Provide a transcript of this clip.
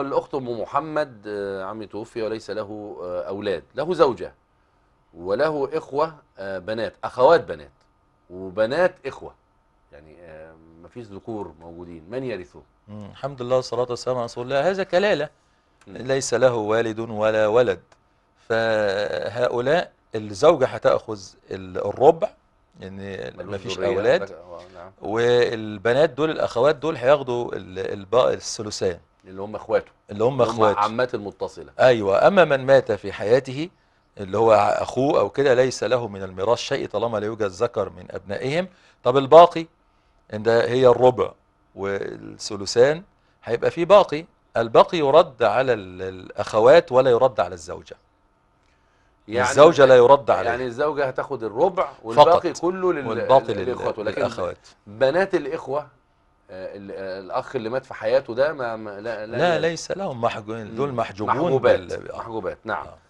الأخت أم محمد آه، عمي توفي وليس له آه، أولاد له زوجة وله إخوة آه، بنات أخوات بنات وبنات إخوة يعني مفيش ذكور موجودين من يرثه الحمد لله والصلاة والسلام على رسول الله هذا كلالة ليس له والد ولا ولد فهؤلاء الزوجة هتأخذ الربع يعني ما مفيش اولاد نعم. والبنات دول الاخوات دول هياخدوا الثلثان اللي هم اخواته اللي هم اخواته عمات المتصله ايوه اما من مات في حياته اللي هو اخوه او كده ليس له من الميراث شيء طالما لا يوجد ذكر من ابنائهم طب الباقي ده هي الربع والثلثان هيبقى في باقي الباقي يرد على الاخوات ولا يرد على الزوجه يعني الزوجه لا يرد عليها يعني الزوجه هتاخد الربع والباقي فقط كله لل... والباقي للاخوات لكن بنات الاخوه آه، آه، الاخ اللي مات في حياته ده ما لا, لا, لا ليس لهم محجوبين دول محجوبون محجوبات محجوبات نعم آه.